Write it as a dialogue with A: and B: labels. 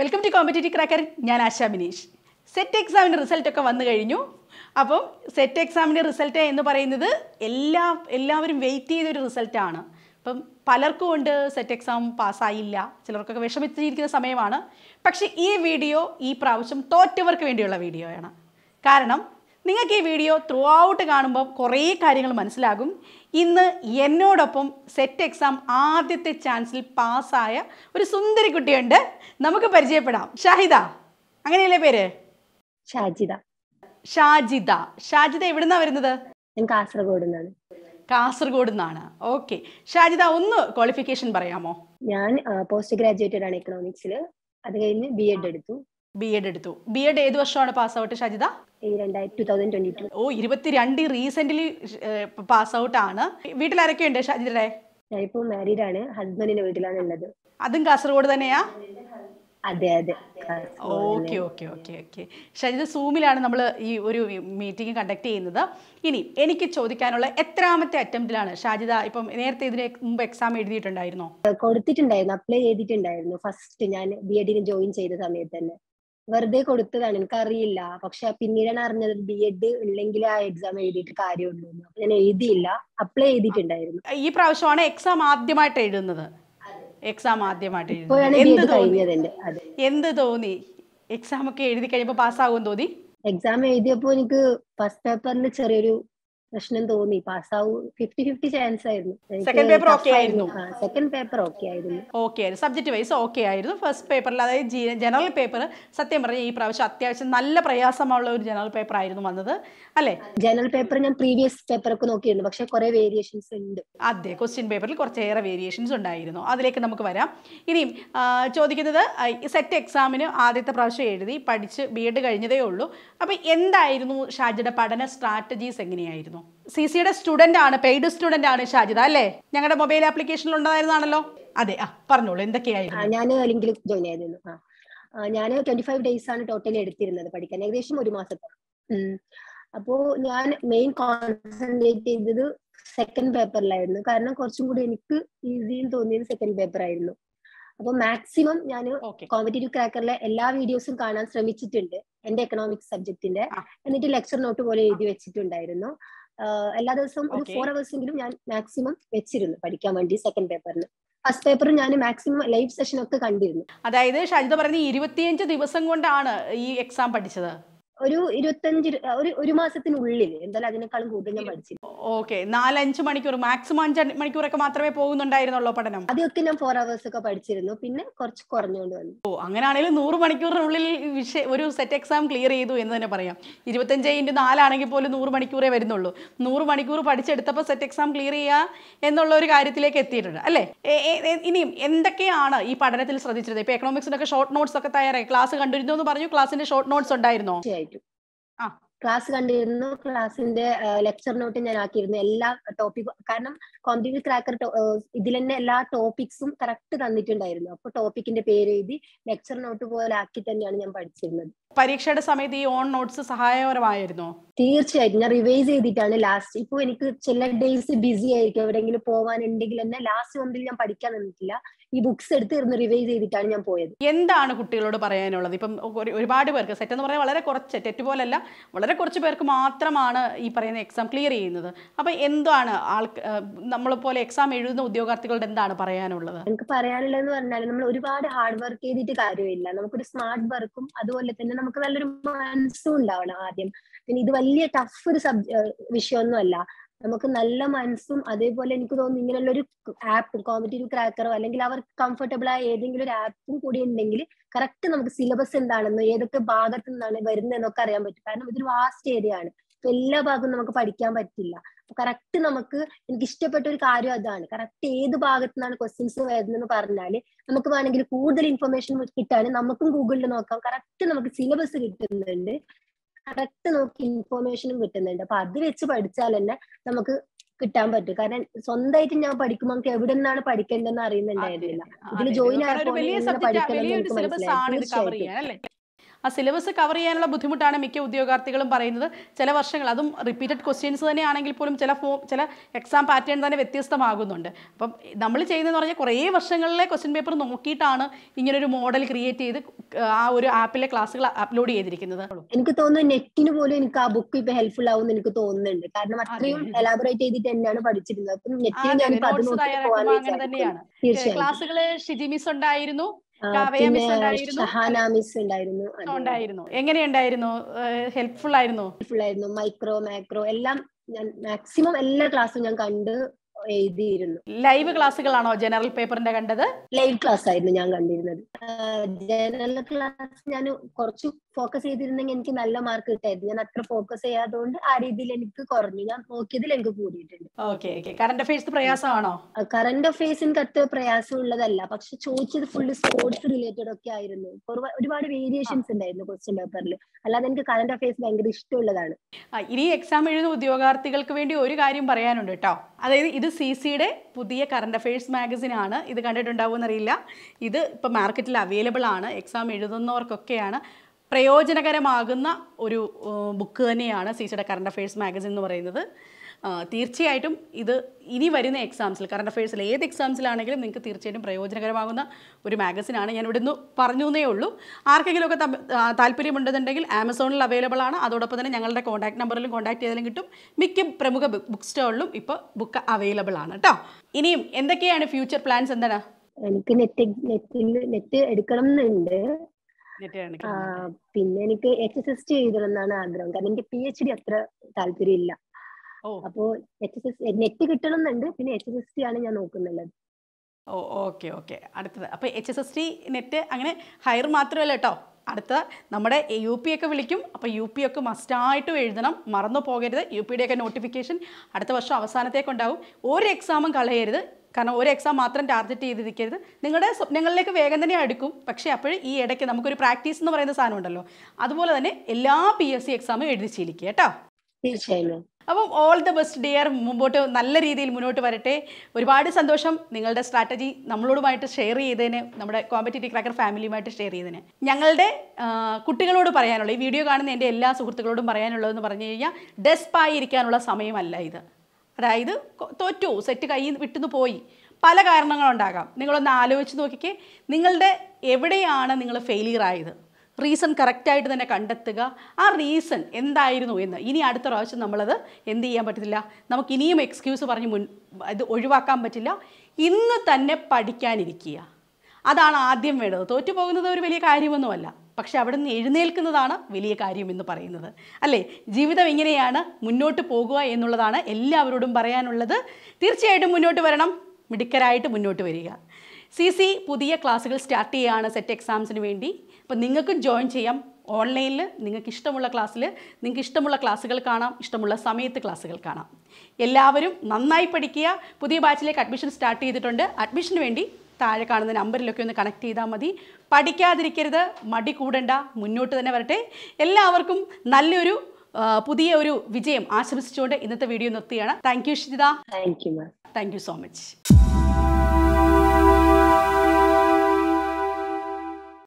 A: welcome to competitive cracker ഞാൻ ആശ Bineesh set എക്സാമിൻ്റെ റിസൾട്ടൊക്കെ വന്നു കഴിഞ്ഞു അപ്പം സെറ്റ് എക്സാമിൻ്റെ റിസൾട്ട് എന്ന് പറയുന്നത് എല്ലാ എല്ലാവരും വെയിറ്റ് ചെയ്തൊരു റിസൾട്ടാണ് അപ്പം പലർക്കും ഉണ്ട് സെറ്റ് എക്സാം പാസ്സായില്ല ചിലർക്കൊക്കെ വിഷമിച്ചിരിക്കുന്ന സമയമാണ് പക്ഷേ ഈ വീഡിയോ ഈ പ്രാവശ്യം തോറ്റവർക്ക് വേണ്ടിയുള്ള വീഡിയോയാണ് കാരണം നിങ്ങൾക്ക് ഈ വീഡിയോ ത്രൂ ഔട്ട് കാണുമ്പോൾ കുറേ കാര്യങ്ങൾ മനസ്സിലാകും ഇന്ന് എന്നോടൊപ്പം സെറ്റ് എക്സാം ആദ്യത്തെ ചാൻസിൽ പാസ്സായ ഒരു സുന്ദരി കുട്ടിയുണ്ട് നമുക്ക് പരിചയപ്പെടാം ഷാഹിദ അങ്ങനെയല്ലേ പേര് ഷാജിദ ഷാജിദ ഷാജിദ എവിടുന്നാ വരുന്നത് കാസർഗോഡ് നിന്നാണ് കാസർഗോഡ് നിന്നാണ് ഓക്കെ ഷാജിദ ഒന്ന് ക്വാളിഫിക്കേഷൻ പറയാമോ ഞാൻ
B: പോസ്റ്റ് ഗ്രാജുവേറ്റഡ് ആണ് എക്കണോമിക്സിൽ
A: അത് കഴിഞ്ഞ് ബി എഡ് എടുത്തു ബി എഡ് എടുത്തു ബി എഡ് ഏത് വർഷമാണ് പാസ് ഔട്ട് ഷജിത ഓ ഇരുപത്തിരണ്ട് റീസെന്റ് പാസ് ഔട്ട് ആണ് വീട്ടിൽ ആരൊക്കെയുണ്ട് ഷജിതയുടെ ഞാനിപ്പോ ആണ് ഹസ്ബൻഡിന്റെ വീട്ടിലാണ് ഉള്ളത് അതും കാസർഗോഡ് തന്നെയാ അതെ അതെ okay okay okay okay Shajitha സൂമിലാണ് നമ്മൾ ഈ ഒരു മീറ്റിംഗ് കണ്ടക്ട് ചെയ്യുന്നത് ഇനി എനിക്ക് ചോദിക്കാനുള്ള എത്രാമത്തെ അറ്റംപ്റ്റിലാണ് ഷാജിത ഇപ്പം നേരത്തെ ഇതിന് മുമ്പ് എക്സാം എഴുതിയിട്ടുണ്ടായിരുന്നോ
B: കൊടുത്തിട്ടുണ്ടായിരുന്നു അപ്ലൈ ചെയ്തിട്ടുണ്ടായിരുന്നു ഫസ്റ്റ് ഞാൻ ബി എഡിന് ജോയിൻ ചെയ്ത സമയത്ത് തന്നെ വെറുതെ കൊടുത്തതാണ് എനിക്കറിയില്ല പക്ഷെ പിന്നീടാണ് അറിഞ്ഞത് ബി എഡ് ഇല്ലെങ്കിൽ ആ എക്സാം എഴുതിയിട്ട് കാര്യമുണ്ടോ അപ്പൊ ഞാൻ എഴുതിയില്ല അപ്ലൈ ചെയ്തിട്ടുണ്ടായിരുന്നു ഈ
A: പ്രാവശ്യമാണ് എക്സാം ആദ്യമായിട്ട് എഴുതുന്നത് എക്സാം ആദ്യമായിട്ട് എഴുതുന്നത് എന്ത് തോന്നി എന്ത് തോന്നി എക്സാം ഒക്കെ എഴുതി കഴിയുമ്പോൾ പാസ്സാകും തോന്നി എക്സാം എഴുതിയപ്പോൾ എനിക്ക്
B: ഫസ്റ്റ് പേപ്പറിന് ചെറിയൊരു പ്രശ്നം തോന്നി പാസ്സാവൂ ഫിഫ്റ്റി ഫിഫ്റ്റി ചാൻസ് ആയിരുന്നു സെക്കൻഡ് പേപ്പർ ഓക്കെ ആയിരുന്നു
A: സെക്കൻഡ് പേപ്പർ ഓക്കെ ആയിരുന്നു ഓക്കെ ആയിരുന്നു സബ്ജക്ട് വൈസ് ഓക്കെ ആയിരുന്നു ഫസ്റ്റ് പേപ്പറിൽ അതായത് ജനറൽ പേപ്പർ സത്യം പറഞ്ഞ ഈ പ്രാവശ്യം അത്യാവശ്യം നല്ല പ്രയാസമുള്ള ഒരു ജനറൽ പേപ്പർ ആയിരുന്നു വന്നത് അല്ലെ
B: ജനറൽ പേപ്പർ ഞാൻ പ്രീവിയസ് പേപ്പർ ഒക്കെ നോക്കിയിരുന്നു പക്ഷെ കുറെ വേരിയേഷൻസ് ഉണ്ട്
A: അതെ ക്വസ്റ്റ്യൻ പേപ്പറിൽ കുറച്ചേറെ വേരിയേഷൻസ് ഉണ്ടായിരുന്നു അതിലേക്ക് നമുക്ക് വരാം ഇനിയും ചോദിക്കുന്നത് സെറ്റ് എക്സാമിന് ആദ്യത്തെ പ്രാവശ്യം എഴുതി പഠിച്ച് ബി എഡ് കഴിഞ്ഞതേ ഉള്ളൂ അപ്പൊ എന്തായിരുന്നു ഷാജിയുടെ പഠന സ്ട്രാറ്റജീസ് എങ്ങനെയായിരുന്നു ഉണ്ടായിരുന്നു സി സിയുടെ സ്റ്റുഡൻ്റ് ആണ് പെയ്ഡ് സ്റ്റുഡൻ്റ് ആണ് ഷാജിദ അല്ലേ ഞങ്ങളുടെ മൊബൈൽ ആപ്ലിക്കേഷനിൽ ഉണ്ടായിരുന്നാണല്ലോ അതെ ആ പറഞ്ഞോളൂ എന്തൊക്കെയായിരുന്നു ഞാൻ ലിങ്കിൽ ജോയിൻ ചെയ്തിരുന്നു
B: ഞാൻ ട്വന്റി ഫൈവ് ഡേയ്സ് ആണ് ടോട്ടലി എടുത്തിരുന്നത് പഠിക്കാൻ ഏകദേശം ഒരു മാസത്തെ അപ്പോ ഞാൻ മെയിൻ കോൺസെൻട്രേറ്റ് ചെയ്തത് സെക്കൻഡ് പേപ്പറിലായിരുന്നു കാരണം കുറച്ചും കൂടി എനിക്ക് ഈസിയും തോന്നിയത് സെക്കൻഡ് പേപ്പർ ആയിരുന്നു അപ്പൊ മാക്സിമം ഞാൻ കോമ്പറ്റേറ്റീവ് ക്രാക്കറിലെ എല്ലാ വീഡിയോസും കാണാൻ ശ്രമിച്ചിട്ടുണ്ട് എന്റെ എക്കണോമിക്സ് സബ്ജക്റ്റിന്റെ എന്നിട്ട് ലെക്ചർ നോട്ട് പോലെ എഴുതി വെച്ചിട്ടുണ്ടായിരുന്നു എല്ലാ ദിവസവും ഒരു ഫോർ അവേഴ്സ് എങ്കിലും ഞാൻ മാക്സിമം വെച്ചിരുന്നു
A: പഠിക്കാൻ വേണ്ടി സെക്കൻഡ് പേപ്പറിന് ഫസ്റ്റ് പേപ്പർ ഞാൻ മാക്സിമം ലൈവ് സെഷൻ ഒക്കെ കണ്ടിരുന്നു അതായത് ഷജിത പറഞ്ഞ ഇരുപത്തിയഞ്ച് ദിവസം കൊണ്ടാണ് ഈ എക്സാം പഠിച്ചത് ഒരു ഇരുപത്തഞ്ച് ഒരു ഒരു മാസത്തിനുള്ളിൽ എന്തായാലും അതിനേക്കാളും കൂടുതൽ ഞാൻ പഠിച്ചിരുന്നു ഓക്കെ നാലഞ്ച് മണിക്കൂർ മാക്സിമം അഞ്ച് മണിക്കൂറൊക്കെ മാത്രമേ പോകുന്നുണ്ടായിരുന്നുള്ളൂ പഠനം അതൊക്കെ ഞാൻ ഫോർ അവേഴ്സ് ഒക്കെ പഠിച്ചിരുന്നു പിന്നെ കുറച്ച് കുറഞ്ഞുകൊണ്ട് വന്നു ഓ അങ്ങനെയാണെങ്കിൽ നൂറ് മണിക്കൂറിനുള്ളിൽ വിഷയ ഒരു സെറ്റ് എക്സാം ക്ലിയർ ചെയ്തു എന്ന് തന്നെ പറയാം ഇരുപത്തഞ്ച് ഇൻറ്റു നാലാണെങ്കിൽ പോലും നൂറ് മണിക്കൂറേ വരുന്നുള്ളൂ നൂറ് മണിക്കൂർ പഠിച്ചെടുത്തപ്പോൾ സെറ്റ് എക്സാം ക്ലിയർ ചെയ്യുക എന്നുള്ള ഒരു കാര്യത്തിലേക്ക് എത്തിയിട്ടുണ്ട് അല്ലേ ഇനിയും എന്തൊക്കെയാണ് ഈ പഠനത്തിൽ ശ്രദ്ധിച്ചത് ഇപ്പൊ എക്കണോമിക്സിനൊക്കെ ഷോർട്ട് നോട്ട്സ് ഒക്കെ തയ്യാറായി ക്ലാസ് കണ്ടിരുന്നു എന്ന് പറഞ്ഞു ക്ലാസ്സിന്റെ ഷോർട്ട് നോട്ട്സ് ഉണ്ടായിരുന്നോ ക്ലാസ്
B: കണ്ടിരുന്നു ക്ലാസ്സിന്റെ ലെക്ചർ നോട്ട് ഞാൻ ആക്കിയിരുന്നു എല്ലാ ടോപ്പിക് കാരണം കോമ്പറ്റീവ് ക്രാക്കർ ഇതിൽ തന്നെ എല്ലാ ടോപ്പിക്സും കറക്റ്റ് തന്നിട്ടുണ്ടായിരുന്നു അപ്പൊ ടോപ്പിക്കിന്റെ പേര് എഴുതി
A: ലെക്ചർ നോട്ട് പോലെ ആക്കി തന്നെയാണ് ഞാൻ പഠിച്ചിരുന്നത് പരീക്ഷയുടെ സമയത്ത് ഈ ഓൺ നോട്ട്സ് സഹായകരമായിരുന്നോ
B: തീർച്ചയായിട്ടും ഞാൻ റിവൈസ് ചെയ്തിട്ടാണ് ലാസ്റ്റ് ഇപ്പൊ എനിക്ക് ചില ഡേയ്സ് ബിസി ആയിരിക്കും എവിടെയെങ്കിലും പോകാനുണ്ടെങ്കിൽ എന്നെ ലാസ്റ്റ് മന്തിൽ ഞാൻ പഠിക്കാൻ നിന്നിട്ടില്ല ഈ ബുക്സ് എടുത്തിരുന്ന്
A: റിവൈസ് ചെയ്തിട്ടാണ് ഞാൻ പോയത് എന്താണ് കുട്ടികളോട് പറയാനുള്ളത് ഇപ്പം ഒരുപാട് പേർക്ക് സെറ്റ് എന്ന് പറയാൻ വളരെ കുറച്ച് തെറ്റ് പോലല്ല വളരെ കുറച്ച് പേർക്ക് മാത്രമാണ് ഈ പറയുന്ന എക്സാം ക്ലിയർ ചെയ്യുന്നത് അപ്പൊ എന്താണ് ആൾക്ക് നമ്മളെപ്പോലെ എക്സാം എഴുതുന്ന ഉദ്യോഗാർത്ഥികളുടെ എന്താണ് പറയാനുള്ളത്
B: എനിക്ക് പറയാനുള്ളതെന്ന് പറഞ്ഞാൽ നമ്മൾ ഒരുപാട് ഹാർഡ് വർക്ക് ചെയ്തിട്ട് കാര്യമില്ല നമുക്കൊരു സ്മാർട്ട് വർക്കും അതുപോലെ തന്നെ നമുക്ക് നല്ലൊരു മനസ്സും ഉണ്ടാവണം ആദ്യം പിന്നെ ഇത് വലിയ ടഫ് ഒരു സബ് വിഷയമൊന്നും അല്ല നമുക്ക് നല്ല മനസ്സും അതേപോലെ എനിക്ക് തോന്നുന്നു ഇങ്ങനെയുള്ള ഒരു ആപ്പ് കോമ്പറ്റീവ് ക്രാക്കറോ അല്ലെങ്കിൽ അവർ കംഫർട്ടബിൾ ആയ ഏതെങ്കിലും ഒരു ആപ്പും കൂടി ഉണ്ടെങ്കിൽ കറക്റ്റ് നമുക്ക് സിലബസ് എന്താണെന്നോ ഏതൊക്കെ ഭാഗത്തു നിന്നാണ് വരുന്നതെന്നൊക്കെ അറിയാൻ പറ്റും കാരണം ഇതൊരു വാസ്റ്റ് ഏരിയ ആണ് എല്ലാ ഭാഗവും നമുക്ക് പഠിക്കാൻ പറ്റില്ല കറക്റ്റ് നമുക്ക് എനിക്ക് ഇഷ്ടപ്പെട്ട ഒരു കാര്യം അതാണ് കറക്റ്റ് ഏത് ഭാഗത്തു നിന്നാണ് ക്വസ്റ്റ്യൻസ് വരുന്നതെന്ന് പറഞ്ഞാൽ നമുക്ക് വേണമെങ്കിൽ കൂടുതൽ ഇൻഫർമേഷൻ കിട്ടാനും നമുക്കും ഗൂഗിളിൽ നോക്കാം കറക്റ്റ് നമുക്ക് സിലബസ് കിട്ടുന്നുണ്ട് കറക്റ്റ് നമുക്ക് ഇൻഫർമേഷനും കിട്ടുന്നുണ്ട് അപ്പൊ അത് വെച്ച് പഠിച്ചാൽ തന്നെ നമുക്ക് കിട്ടാൻ പറ്റും കാരണം സ്വന്തമായിട്ട് ഞാൻ പഠിക്കുമ്പോൾ നമുക്ക് എവിടെ നിന്നാണ് പഠിക്കേണ്ടതെന്ന് അറിയുന്നുണ്ടായിരുന്നില്ല ഇതിൽ ജോയിൻ ആയപ്പോൾ പഠിക്കണം
A: ആ സിലബസ് കവർ ചെയ്യാനുള്ള ബുദ്ധിമുട്ടാണ് മിക്ക ഉദ്യോഗാർത്ഥികളും പറയുന്നത് ചില വർഷങ്ങൾ അതും റിപ്പീറ്റഡ് ക്വസ്റ്റ്യൻസ് തന്നെയാണെങ്കിൽ പോലും ചില ഫോം ചില എക്സാം പാറ്റേൺ തന്നെ വ്യത്യസ്തമാകുന്നുണ്ട് അപ്പം നമ്മൾ ചെയ്യുന്നതെന്ന് പറഞ്ഞാൽ കുറേ വർഷങ്ങളിലെ ക്വസ്റ്റ്യൻ പേപ്പർ നോക്കിയിട്ടാണ് ഇങ്ങനൊരു മോഡൽ ക്രിയേറ്റ് ചെയ്ത് ആ ഒരു ആപ്പിലെ ക്ലാസ്സുകൾ അപ്ലോഡ് ചെയ്തിരിക്കുന്നത്
B: എനിക്ക് തോന്നുന്നു നെറ്റിന് പോലും എനിക്ക് ആ ബുക്ക് ഇപ്പൊ ഹെൽപ്ഫുൾ ആവും എനിക്ക് തോന്നുന്നുണ്ട് കാരണം അത്രയും എലാബറേറ്റ് ചെയ്തിട്ട് തന്നെയാണ് പഠിച്ചിരുന്നത് അപ്പം നെറ്റിന് ഞാൻ അങ്ങനെ തന്നെയാണ് ക്ലാസ്സുകൾ
A: ഷിജിമിസ് ഉണ്ടായിരുന്നു ഷഹാന മിസ്
B: ഉണ്ടായിരുന്നു ഉണ്ടായിരുന്നു
A: എങ്ങനെയുണ്ടായിരുന്നു ഹെൽപ്ഫുൾ ആയിരുന്നു ഹെൽപ്ഫുൾ
B: ആയിരുന്നു മൈക്രോ മാക്രോ എല്ലാം ഞാൻ മാക്സിമം എല്ലാ ക്ലാസ്സും ഞാൻ കണ്ട് എഴുതിയിരുന്നു
A: ലൈവ് ക്ലാസ്സുകളാണോ ജനറൽ പേപ്പറിന്റെ കണ്ടത് ലൈവ് ക്ലാസ് ആയിരുന്നു ഞാൻ കണ്ടിരുന്നത്
B: ജനറൽ ക്ലാസ് ഞാൻ കുറച്ച് ഫോക്കസ് ചെയ്തിരുന്നെങ്കിൽ എനിക്ക് നല്ല മാർക്ക് കിട്ടായിരുന്നു ഞാൻ അത്ര ഫോക്കസ് ചെയ്യാത്തതുകൊണ്ട് ആ രീതിയിൽ എനിക്ക് കുറഞ്ഞു ഞാൻ നോക്കിയതിൽ എനിക്ക് കൂടിയിട്ടുണ്ട്
A: ഓക്കെ കറണ്ട് അഫയേഴ്സ്
B: പ്രയാസമാണോ കറണ്ട് അഫയേഴ്സ് എനിക്ക് അത്ര പ്രയാസം ഉള്ളതല്ല പക്ഷെ ചോദിച്ചത് ഫുള്ള് സ്പോർട്സ് റിലേറ്റഡ് ഒക്കെ ആയിരുന്നു
A: ഒരുപാട് വേരിയേഷൻസ് ഉണ്ടായിരുന്നു ക്വസ്റ്റ്യൻ പേപ്പറിൽ അല്ലാതെ എനിക്ക് കറണ്ട് അഫയേഴ്സ് ഭയങ്കര ഇഷ്ടമുള്ളതാണ് ഇനി എക്സാം എഴുതുന്ന ഉദ്യോഗാർത്ഥികൾക്ക് വേണ്ടി ഒരു കാര്യം പറയാനുണ്ട് കേട്ടോ അതായത് ഇത് സി സിയുടെ പുതിയ കറണ്ട് അഫയേഴ്സ് മാഗസിൻ ആണ് ഇത് കണ്ടിട്ടുണ്ടാവുമെന്നറിയില്ല ഇത് ഇപ്പം മാർക്കറ്റിൽ അവൈലബിൾ ആണ് എക്സാം എഴുതുന്നവർക്കൊക്കെയാണ് പ്രയോജനകരമാകുന്ന ഒരു ബുക്ക് തന്നെയാണ് സി കറണ്ട് അഫയേഴ്സ് മാഗസിൻ എന്ന് പറയുന്നത് തീർച്ചയായിട്ടും ഇത് ഇനി വരുന്ന എക്സാംസിൽ കറണ്ട് അഫയേഴ്സിൽ ഏത് എക്സാംസിലാണെങ്കിലും നിങ്ങൾക്ക് തീർച്ചയായിട്ടും പ്രയോജനകരമാകുന്ന ഒരു മാഗസിനാണ് ഞാൻ ഇവിടുന്ന് പറഞ്ഞു എന്നേ ഉള്ളൂ ആർക്കെങ്കിലുമൊക്കെ താല്പര്യമുണ്ടെന്നുണ്ടെങ്കിൽ ആമസോണിൽ അവൈലബിൾ ആണ് അതോടൊപ്പം തന്നെ ഞങ്ങളുടെ കോൺടാക്ട് നമ്പറിലും കോൺടാക്ട് ചെയ്താലും കിട്ടും മിക്ക പ്രമുഖ ബുക്ക് സ്റ്റോളിലും ഇപ്പോൾ ബുക്ക് അവൈലബിൾ ആണ് കേട്ടോ ഇനിയും എന്തൊക്കെയാണ് ഫ്യൂച്ചർ പ്ലാൻസ് എന്താണ്
B: എനിക്ക് നെറ്റ് നെറ്റ് നെറ്റ് എടുക്കണം എന്നുണ്ട്
A: പിന്നെ
B: എനിക്ക് എച്ച് എസ് എസ് ടി എന്നാണ് ആഗ്രഹം കാരണം എനിക്ക് പി എച്ച് ഡി അത്ര താല്പര്യമില്ല അപ്പോ എച്ച് എസ് എസ് നെറ്റ് കിട്ടണം എന്നുണ്ട് പിന്നെ എച്ച് എസ് എസ് ടി ആണ്
A: ഞാൻ നോക്കുന്നുള്ളത് ഓക്കെ ഓക്കെ അടുത്തത് അപ്പോൾ H S S T NET അങ്ങനെ ഹയർ മാത്രമല്ല കേട്ടോ അടുത്ത നമ്മുടെ യു പി ഒക്കെ വിളിക്കും അപ്പോൾ യു പി ഒക്കെ മസ്റ്റായിട്ടും എഴുതണം മറന്നു പോകരുത് യു പിയുടെയൊക്കെ നോട്ടിഫിക്കേഷൻ അടുത്ത വർഷം അവസാനത്തേക്കുണ്ടാവും ഒരു എക്സാമും കളയരുത് കാരണം ഒരു എക്സാം മാത്രം ടാർഗറ്റ് ചെയ്തിരിക്കരുത് നിങ്ങളുടെ സ്വപ്നങ്ങളിലേക്ക് വേഗം തന്നെ അടുക്കും പക്ഷേ അപ്പോൾ ഈ ഇടയ്ക്ക് നമുക്കൊരു പ്രാക്ടീസ് എന്ന് പറയുന്ന സാധനം ഉണ്ടല്ലോ അതുപോലെ തന്നെ എല്ലാ പി എസ് സി എക്സാമും എഴുതി ശീലിക്കുക കേട്ടോ തീർച്ചയായും അപ്പം ഓൾ ദ ബെസ്റ്റ് ഡിയർ മുമ്പോട്ട് നല്ല രീതിയിൽ മുന്നോട്ട് വരട്ടെ ഒരുപാട് സന്തോഷം നിങ്ങളുടെ സ്ട്രാറ്റജി നമ്മളോടുമായിട്ട് ഷെയർ ചെയ്തതിന് നമ്മുടെ കോമ്പറ്റേറ്റീവ് ക്രാക്കർ ഫാമിലിയുമായിട്ട് ഷെയർ ചെയ്തതിന് ഞങ്ങളുടെ കുട്ടികളോട് പറയാനുള്ള ഈ വീഡിയോ കാണുന്ന എൻ്റെ എല്ലാ സുഹൃത്തുക്കളോടും പറയാനുള്ളതെന്ന് പറഞ്ഞു കഴിഞ്ഞാൽ ഡെസ്പായിരിക്കാനുള്ള ഇരിക്കാനുള്ള സമയമല്ല ഇത് അതായത് തോറ്റു സെറ്റ് കയ്യിൽ വിട്ടുനിന്ന് പോയി പല കാരണങ്ങളുണ്ടാകാം നിങ്ങളൊന്ന് ആലോചിച്ച് നോക്കിക്കേ നിങ്ങളുടെ എവിടെയാണ് നിങ്ങൾ ഫെയിലിയർ ആയത് റീസൺ കറക്റ്റായിട്ട് തന്നെ കണ്ടെത്തുക ആ റീസൺ എന്തായിരുന്നു എന്ന് ഇനി അടുത്ത പ്രാവശ്യം നമ്മളത് എന്ത് ചെയ്യാൻ പറ്റത്തില്ല നമുക്ക് ഇനിയും എക്സ്ക്യൂസ് പറഞ്ഞ് മുൻ ഇത് ഒഴിവാക്കാൻ പറ്റില്ല ഇന്ന് തന്നെ പഠിക്കാനിരിക്കുക അതാണ് ആദ്യം വേണ്ടത് തോറ്റു പോകുന്നത് ഒരു വലിയ കാര്യമൊന്നുമല്ല പക്ഷേ അവിടെ നിന്ന് എഴുന്നേൽക്കുന്നതാണ് വലിയ കാര്യം എന്ന് പറയുന്നത് അല്ലേ ജീവിതം എങ്ങനെയാണ് മുന്നോട്ട് പോകുക എന്നുള്ളതാണ് എല്ലാവരോടും പറയാനുള്ളത് തീർച്ചയായിട്ടും മുന്നോട്ട് വരണം മിടുക്കരായിട്ട് മുന്നോട്ട് വരിക സി സി പുതിയ ക്ലാസ്സുകൾ സ്റ്റാർട്ട് ചെയ്യുകയാണ് സെറ്റ് എക്സാംസിന് വേണ്ടി അപ്പോൾ നിങ്ങൾക്കും ജോയിൻ ചെയ്യാം ഓൺലൈനിൽ നിങ്ങൾക്ക് ഇഷ്ടമുള്ള ക്ലാസ്സിൽ നിങ്ങൾക്ക് ഇഷ്ടമുള്ള ക്ലാസ്സുകൾ കാണാം ഇഷ്ടമുള്ള സമയത്ത് ക്ലാസ്സുകൾ കാണാം എല്ലാവരും നന്നായി പഠിക്കുക പുതിയ ബാച്ചിലേക്ക് അഡ്മിഷൻ സ്റ്റാർട്ട് ചെയ്തിട്ടുണ്ട് അഡ്മിഷന് വേണ്ടി താഴെ കാണുന്ന നമ്പറിലൊക്കെ ഒന്ന് കണക്ട് ചെയ്താൽ മതി പഠിക്കാതിരിക്കരുത് മടി കൂടണ്ട മുന്നോട്ട് തന്നെ വരട്ടെ എല്ലാവർക്കും നല്ലൊരു പുതിയ ഒരു വിജയം ആശംസിച്ചുകൊണ്ട് ഇന്നത്തെ വീഡിയോ നിർത്തിയാണ് thank you Shijitha thank you so much